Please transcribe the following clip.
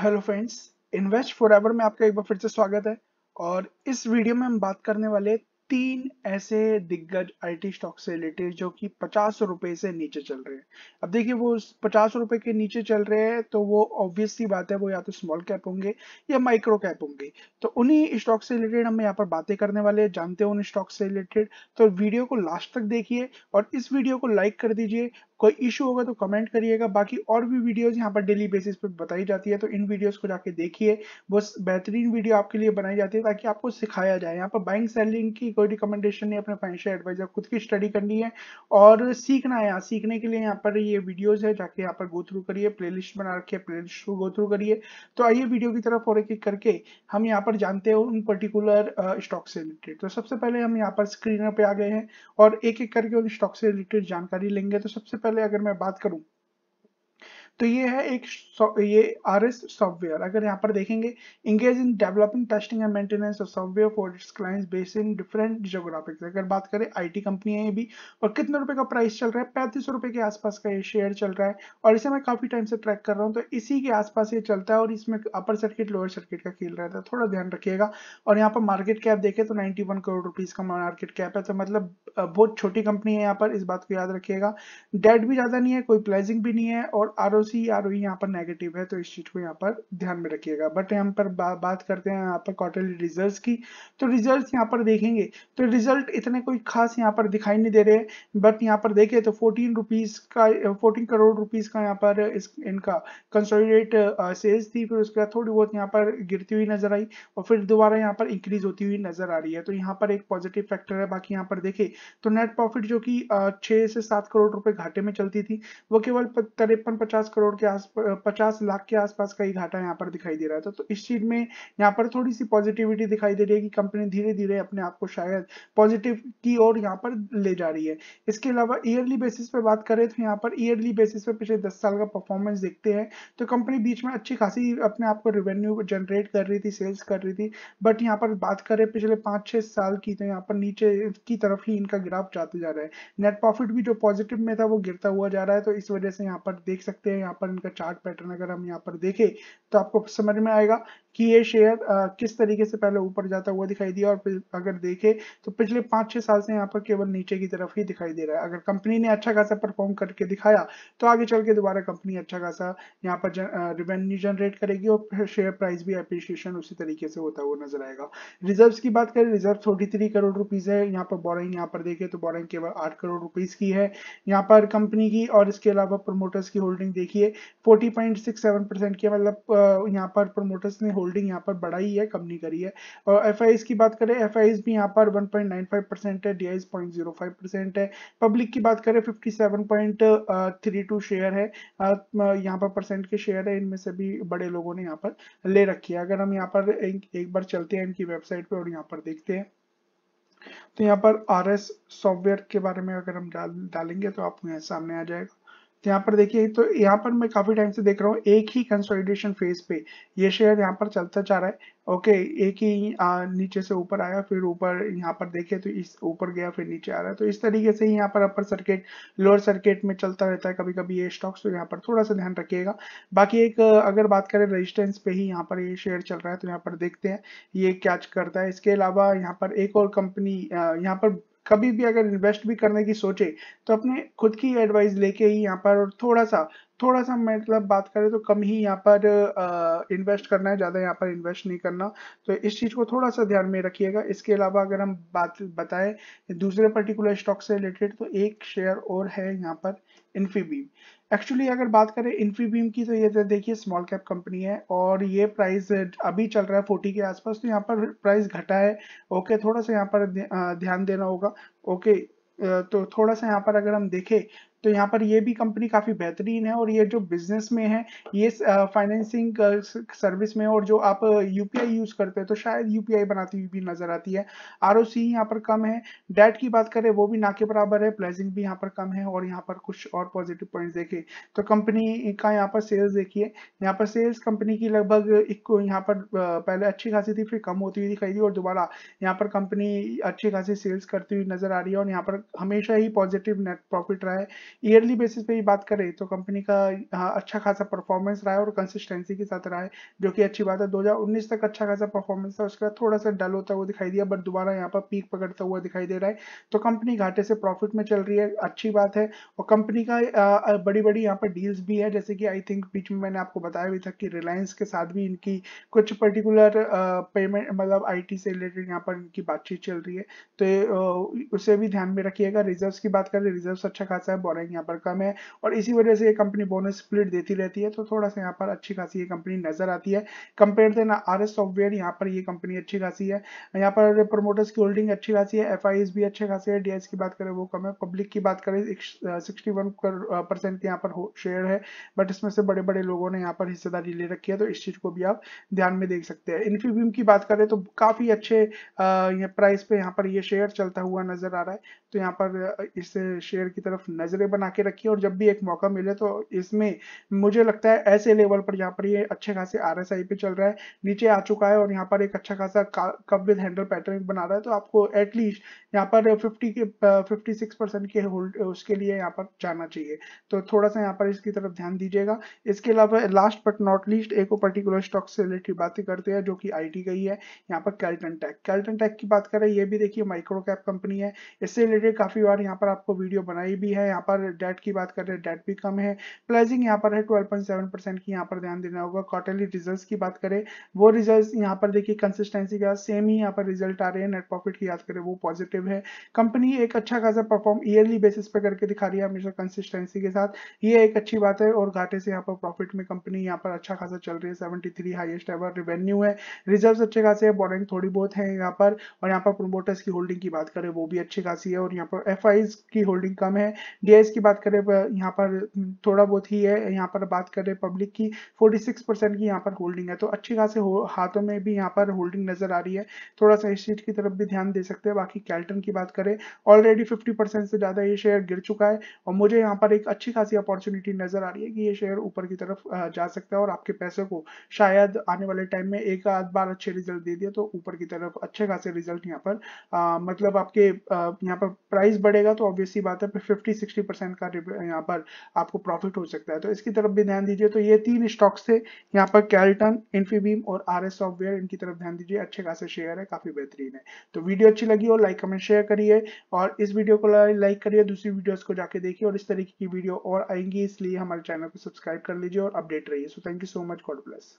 hello friends invest forever में आपका एक बार फिर से स्वागत है और इस वीडियो में हम बात करने वाले तीन ऐसे दिग्गज आईटी स्टॉक से रिलेटेड जो कि पचास रुपए से नीचे चल रहे हैं अब देखिए वो पचास रुपए के नीचे चल रहे हैं तो वो ऑब्वियसली बात है वो या तो स्मॉल कैप होंगे या माइक्रो कैप होंगे तो उन्हीं स्टॉक से रिलेटेड हम यहाँ पर बातें करने वाले हैं जानते हो उन स्टॉक से रिलेटेड तो वीडियो को लास्ट तक देखिए और इस वीडियो को लाइक कर दीजिए कोई इशू होगा तो कमेंट करिएगा बाकी और भी वीडियोस यहाँ पर डेली बेसिस पर बताई जाती है तो इन वीडियोस को जाके देखिए बहुत बेहतरीन वीडियो आपके लिए बनाई जाती है ताकि आपको सिखाया जाए यहाँ पर बाइंग सेलिंग की कोई रिकमेंडेशन नहीं अपने फाइनेंशियल एडवाइजर खुद की स्टडी करनी है और सीखना है यहाँ सीखने के लिए यहाँ पर ये वीडियोज है जाके यहाँ पर गो थ्रू करिए प्ले बना रखिए प्ले को गो थ्रू करिए तो आइए वीडियो की तरफ और एक एक करके हम यहाँ पर जानते हैं उन पर्टिकुलर स्टॉक से रिलेटेड तो सबसे पहले हम यहाँ पर स्क्रीनर पे आ गए हैं और एक एक करके उन स्टॉक से रिलेटेड जानकारी लेंगे तो सबसे पहले पहले अगर मैं बात करूं तो ये है एक ये आर एस सॉफ्टवेयर अगर यहाँ पर देखेंगे engage in developing testing and maintenance of software for its clients based in different geographics अगर बात करें आईटी कंपनी है ये भी और कितने रुपए का प्राइस चल रहा है पैंतीस रुपए के आसपास का ये शेयर चल रहा है और इसे मैं काफी टाइम से ट्रैक कर रहा हूँ तो इसी के आसपास ये चलता है और इसमें अपर सर्किट लोअर सर्किट का खेल रहता है थोड़ा ध्यान रखिएगा और यहाँ पर मार्केट कैप देखे तो वन करोड़ रुपीज का मार्केट कैप है तो मतलब बहुत छोटी कंपनी है यहाँ पर इस बात को याद रखिएगा डेट भी ज्यादा नहीं है कोई प्लेजिंग भी नहीं है और आर सी आर ओ यहाँ पर नेगेटिव है तो इस चीज को यहाँ पर ध्यान में रखिएगा बट यहाँ पर बा, बात करते हैं यहाँ पर क्वार्टरली रिजल्ट की तो रिजल्ट यहाँ पर देखेंगे तो रिजल्ट इतने कोई खास यहाँ पर दिखाई नहीं दे रहे बट यहाँ पर देखे तो फोर्टीन रुपीज का फोर्टीन करोड़ रुपीज का यहाँ पर इस, इनका कंसोलिडेट सेल्स थी फिर उसके बाद थोड़ी बहुत यहाँ पर गिरती हुई नजर आई और फिर दोबारा यहाँ पर इंक्रीज होती हुई नजर आ रही है तो यहाँ पर एक पॉजिटिव फैक्टर है बाकी यहाँ पर देखे तो नेट प्रॉफिट जो कि छह से सात करोड़ रुपए घाटे में चलती थी वो केवल तिरपन पचास करोड़ के आस पचास लाख के आसपास का ही घाटा यहाँ पर दिखाई दे रहा था तो, तो इस चीज में यहाँ पर थोड़ी सी पॉजिटिविटी दिखाई दे रही है कि कंपनी धीरे धीरे अपने आप को शायद पॉजिटिव की ओर यहाँ पर ले जा रही है इसके अलावा ईयरली बेसिस पे बात करें तो यहाँ पर ईयरली बेसिस पे पिछले दस साल का परफॉर्मेंस देखते हैं तो कंपनी बीच में अच्छी खासी अपने आप को रेवेन्यू जनरेट कर रही थी सेल्स कर रही थी बट यहाँ पर बात करें पिछले पाँच छः साल की तो यहाँ पर नीचे की तरफ ही इनका ग्राफ जाते जा रहा है नेट प्रॉफिट भी जो पॉजिटिव में था वो गिरता हुआ जा रहा है तो इस वजह से यहाँ पर देख सकते हैं यहाँ पर इनका चार्ट पैटर्न अगर हम यहाँ पर देखें तो आपको समझ में आएगा कि ये शेयर किस तरीके से पहले ऊपर जाता हुआ दिखाई दिया और फिर अगर देखें तो पिछले पांच छह साल से यहाँ पर केवल नीचे की तरफ ही दिखाई दे रहा है अगर कंपनी ने अच्छा खासा परफॉर्म करके दिखाया तो आगे चल के दोबारा कंपनी अच्छा खासा यहाँ पर रिवेन्यू जनरेट करेगी और शेयर प्राइस भी अप्रिशिएशन उसी तरीके से होता हुआ नजर आएगा रिजर्व की बात करें रिजर्व थर्टी करोड़ रुपीज़ है यहाँ पर बोरिंग यहाँ पर देखे तो बोरिंग केवल आठ करोड़ रुपीज़ की है यहाँ पर कंपनी की और इसके अलावा प्रोमोटर्स की होल्डिंग देखिए फोर्टी की मतलब यहाँ पर प्रोमोटर्स ने होल्डिंग यहाँ पर बड़ा ही है कम नहीं करी है और एफ की बात करें एफ भी यहाँ पर 1.95 परसेंट है डी परसेंट है पब्लिक की बात करें फिफ्टी शेयर uh, है uh, यहाँ पर परसेंट के शेयर है इनमें से भी बड़े लोगों ने यहाँ पर ले रखी है अगर हम यहाँ पर एक, एक बार चलते हैं इनकी वेबसाइट पर और यहाँ पर देखते हैं तो यहाँ पर आर एस सॉफ्टवेयर के बारे में अगर हम डाल डालेंगे तो आपको यहाँ सामने आ जाएगा यहाँ पर देखिए तो यहाँ पर मैं काफी टाइम से देख रहा हूँ एक ही कंसोलिडेशन फेज पे ये शेयर यहाँ पर चलता जा रहा है ओके एक ही आ, नीचे से ऊपर आया फिर ऊपर यहाँ पर देखे तो इस ऊपर गया फिर नीचे आ रहा है तो इस तरीके से ही यहाँ पर अपर सर्किट लोअर सर्किट में चलता रहता है कभी कभी ये स्टॉक्स तो यहाँ पर थोड़ा सा ध्यान रखिएगा बाकी एक अगर बात करें रजिस्टेंस पे ही यहाँ पर ये शेयर चल रहा है तो यहाँ पर देखते हैं ये क्या करता है इसके अलावा यहाँ पर एक और कंपनी यहाँ पर कभी भी अगर इन्वेस्ट भी करने की सोचे तो अपने खुद की एडवाइस लेके ही यहाँ पर और थोड़ा सा थोड़ा सा मतलब बात करें तो कम ही यहाँ पर इन्वेस्ट करना है ज़्यादा यहाँ पर इन्वेस्ट नहीं करना तो इस चीज़ को थोड़ा सा ध्यान में रखिएगा इसके अलावा अगर हम बात बताएं दूसरे पर्टिकुलर स्टॉक से रिलेटेड तो एक शेयर और है यहाँ पर इन्फीबीम एक्चुअली अगर बात करें इन्फीबीम की तो ये देखिए स्मॉल कैप कंपनी है और ये प्राइस अभी चल रहा है फोर्टी के आसपास तो यहाँ पर प्राइस घटा है ओके थोड़ा सा यहाँ पर ध्यान देना होगा ओके तो थोड़ा सा यहाँ पर अगर हम देखें तो यहाँ पर ये भी कंपनी काफ़ी बेहतरीन है और ये जो बिजनेस में है ये फाइनेंसिंग सर्विस में और जो आप यूपीआई यूज़ करते हैं तो शायद यूपीआई बनाती हुई भी नज़र आती है आर ओ सी यहाँ पर कम है डेट की बात करें वो भी ना के बराबर है प्लेजिंग भी यहाँ पर कम है और यहाँ पर कुछ और पॉजिटिव पॉइंट देखे तो कंपनी का यहाँ पर सेल्स देखिए यहाँ पर सेल्स कंपनी की लगभग एक यहाँ पर पहले अच्छी खासी थी फिर कम होती हुई दिखाई दी और दोबारा यहाँ पर कंपनी अच्छी खासी सेल्स करती हुई नजर आ रही है और यहाँ पर हमेशा ही पॉजिटिव नेट प्रॉफिट रहा है ईयरली बेसिस पे भी बात करें तो कंपनी का अच्छा खासा परफॉर्मेंस रहा है और कंसिस्टेंसी के साथ रहा है जो कि अच्छी बात है 2019 तक अच्छा खासा परफॉर्मेंस था उसके बाद थोड़ा सा डल होता हुआ दिखाई दिया बट दोबारा यहाँ पर पीक पकड़ता हुआ दिखाई दे रहा है तो कंपनी घाटे से प्रॉफिट में चल रही है अच्छी बात है और कंपनी का बड़ी बड़ी यहाँ पर डील्स भी है जैसे कि आई थिंक बीच में मैंने आपको बताया भी था कि रिलायंस के साथ भी इनकी कुछ पर्टिकुलर पेमेंट मतलब आई से रिलेटेड यहाँ पर इनकी बातचीत चल रही है तो उसे भी ध्यान में रखिएगा रिजर्व की बात करें रिजर्व अच्छा खासा है रैंक यहाँ पर कम है और इसी वजह से ये कंपनी बोनस स्प्लिट देती रहती है तो थोड़ा सा यहाँ पर अच्छी खासी ये कंपनी नजर आती है compare then R S software यहाँ पर ये कंपनी अच्छी खासी है यहाँ पर प्रोमोटर्स की होल्डिंग अच्छी खासी है एफ भी अच्छे खासी है डी की बात करें वो कम है पब्लिक की बात करें सिक्सटी वन परसेंट यहाँ पर शेयर है बट इसमें से बड़े बड़े लोगों ने यहाँ पर हिस्सेदारी ले रखी है तो इस चीज को भी आप ध्यान में देख सकते हैं इन्फीबीम की बात करें तो काफी अच्छे प्राइस पे यहाँ पर ये शेयर चलता हुआ नजर आ रहा है तो यहाँ पर इस शेयर की तरफ नजरें बना के रखी है और जब भी एक मौका मिले तो इसमें मुझे लगता है ऐसे लेवल पर यहाँ पर ये अच्छे खासे आर एस आई पे चल रहा है नीचे आ चुका है और यहाँ पर एक अच्छा खासा कप विद हैंडल पैटर्न बना रहा है तो आपको एटलीस्ट यहाँ पर फिफ्टी के फिफ्टी सिक्स परसेंट के होल्ड उसके लिए यहाँ पर जाना चाहिए तो थोड़ा सा यहाँ पर इसकी तरफ ध्यान दीजिएगा इसके अलावा लास्ट बट नॉट लीस्ट एक पर्टिकुलर स्टॉक से रिलेटेड बातें करते हैं जो कि आई टी का ही है यहाँ पर कैल्टन टैक कैल्टन टैक की बात करें ये भी देखिए माइक्रो कैप कंपनी है इससे रिलेटेड काफी बार यहाँ पर आपको वीडियो बनाई भी है यहाँ पर पर डेट की बात करें डेट भी कम है प्राइजिंग यहाँ पर है 12.7 परसेंट की यहाँ पर ध्यान देना होगा क्वार्टरली रिजल्ट की बात करें वो रिजल्ट यहाँ पर देखिए कंसिस्टेंसी का सेम ही यहाँ पर रिजल्ट आ रहे हैं नेट प्रॉफिट की याद करें वो पॉजिटिव है कंपनी एक अच्छा खासा परफॉर्म ईयरली बेसिस पे करके दिखा रही है हमेशा कंसिस्टेंसी के साथ ये एक अच्छी बात है और घाटे से यहाँ पर प्रॉफिट में कंपनी यहाँ पर अच्छा खासा चल रही है seventy three highest ever revenue है रिजर्व अच्छे खासे है बॉरिंग थोड़ी बहुत है यहाँ पर और यहाँ पर प्रोमोटर्स की होल्डिंग की बात करें वो भी अच्छी खासी है और यहाँ पर एफ की होल्डिंग कम है डी केस की बात करें यहाँ पर थोड़ा बहुत ही है यहाँ पर बात करें पब्लिक की 46 परसेंट की यहाँ पर होल्डिंग है तो अच्छी खासी हाथों में भी यहाँ पर होल्डिंग नजर आ रही है थोड़ा सा इस चीज की तरफ भी ध्यान दे सकते हैं बाकी कैल्टन की बात करें ऑलरेडी फिफ्टी परसेंट से ज्यादा ये शेयर गिर चुका है और मुझे यहाँ पर एक अच्छी खासी अपॉर्चुनिटी नजर आ रही है कि ये शेयर ऊपर की तरफ जा सकता है और आपके पैसे को शायद आने वाले टाइम में एक आध बार अच्छे रिजल्ट दे दिया तो ऊपर की तरफ अच्छे खासे रिजल्ट यहाँ पर मतलब आपके यहाँ पर प्राइस बढ़ेगा तो ऑब्वियसली बात है फिफ्टी सिक्सटी परसेंट का यहाँ पर आपको प्रॉफिट हो सकता है तो इसकी तरफ भी ध्यान दीजिए तो ये तीन स्टॉक्स थे यहाँ पर कैल्टन इन्फीबीम और आर सॉफ्टवेयर इनकी तरफ ध्यान दीजिए अच्छे खासे शेयर है काफी बेहतरीन है तो वीडियो अच्छी लगी हो लाइक कमेंट शेयर करिए और इस वीडियो को लाइक करिए दूसरी वीडियो को जाके देखिए और इस तरीके की वीडियो और आएंगी इसलिए हमारे चैनल को सब्सक्राइब कर लीजिए और अपडेट रहिए so thank you so much God bless